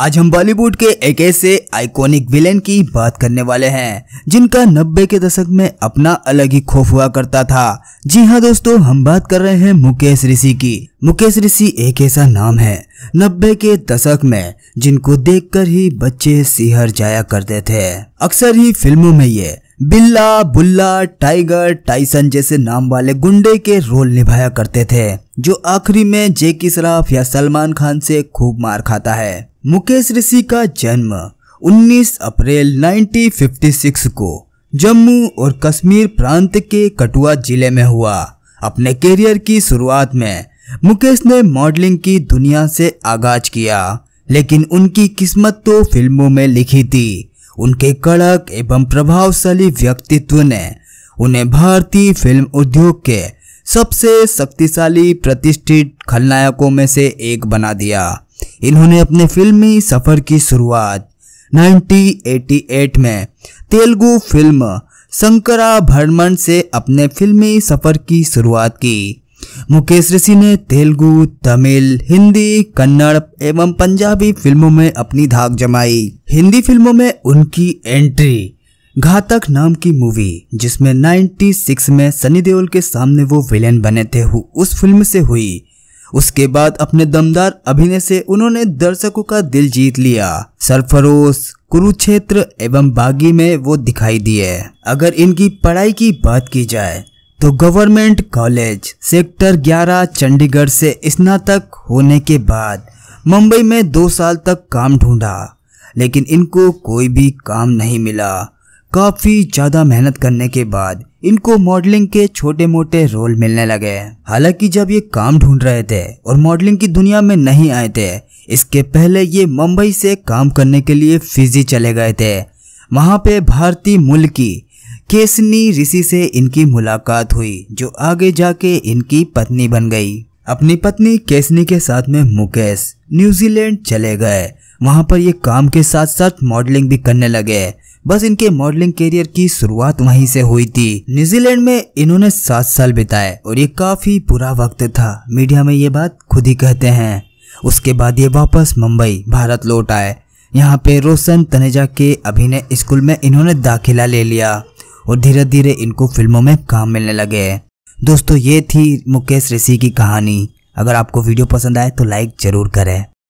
आज हम बॉलीवुड के एक ऐसे आइकॉनिक विलेन की बात करने वाले हैं जिनका नब्बे के दशक में अपना अलग ही खौफ हुआ करता था जी हाँ दोस्तों हम बात कर रहे हैं मुकेश ऋषि की मुकेश ऋषि एक ऐसा नाम है नब्बे के दशक में जिनको देखकर ही बच्चे सिहर जाया करते थे अक्सर ही फिल्मों में ये बिल्ला बुल्ला टाइगर टाइसन जैसे नाम वाले गुंडे के रोल निभाया करते थे जो आखिरी में जेकी सराफ या सलमान खान से खूब मार खाता है मुकेश ऋषि का जन्म 19 अप्रैल 1956 को जम्मू और कश्मीर प्रांत के कटुआ जिले में हुआ अपने करियर की शुरुआत में मुकेश ने मॉडलिंग की दुनिया से आगाज किया लेकिन उनकी किस्मत तो फिल्मों में लिखी थी उनके कड़क एवं प्रभावशाली व्यक्तित्व ने उन्हें भारतीय फिल्म उद्योग के सबसे शक्तिशाली प्रतिष्ठित खलनायकों में से एक बना दिया इन्होंने अपने फिल्मी सफर की शुरुआत 1988 में तेलुगु फिल्म शंकरा भरमन से अपने फिल्मी सफर की शुरुआत की मुकेश ऋषि ने तेलुगु तमिल हिंदी कन्नड़ एवं पंजाबी फिल्मों में अपनी धाक जमाई हिंदी फिल्मों में उनकी एंट्री घातक नाम की मूवी जिसमें 96 में सनी देओल के सामने वो विलेन बने थे उस फिल्म से हुई उसके बाद अपने दमदार अभिनय से उन्होंने दर्शकों का दिल जीत लिया सरफरोश कुरुक्षेत्र एवं बागी में वो दिखाई दिए अगर इनकी पढ़ाई की बात की जाए तो गवर्नमेंट कॉलेज सेक्टर 11 चंडीगढ़ से स्नातक होने के बाद मुंबई में दो साल तक काम ढूंढा लेकिन इनको कोई भी काम नहीं मिला काफ़ी ज़्यादा मेहनत करने के बाद इनको मॉडलिंग के छोटे मोटे रोल मिलने लगे हालांकि जब ये काम ढूंढ रहे थे और मॉडलिंग की दुनिया में नहीं आए थे इसके पहले ये मुंबई से काम करने के लिए फिजी चले गए थे वहाँ पे भारतीय मूल की केसनी ऋषि से इनकी मुलाकात हुई जो आगे जाके इनकी पत्नी बन गई अपनी पत्नी केसनी के साथ में मुकेश न्यूजीलैंड चले गए वहाँ पर ये काम के साथ साथ मॉडलिंग भी करने लगे बस इनके मॉडलिंग करियर की शुरुआत वहीं से हुई थी न्यूजीलैंड में इन्होंने सात साल बिताए और ये काफी बुरा वक्त था मीडिया में ये बात खुद ही कहते हैं उसके बाद ये वापस मुंबई भारत लौट आए यहाँ पे रोशन तनेजा के अभिनय स्कूल में इन्होंने दाखिला ले लिया और धीरे धीरे इनको फिल्मों में काम मिलने लगे दोस्तों ये थी मुकेश ऋषि की कहानी अगर आपको वीडियो पसंद आए तो लाइक जरूर करें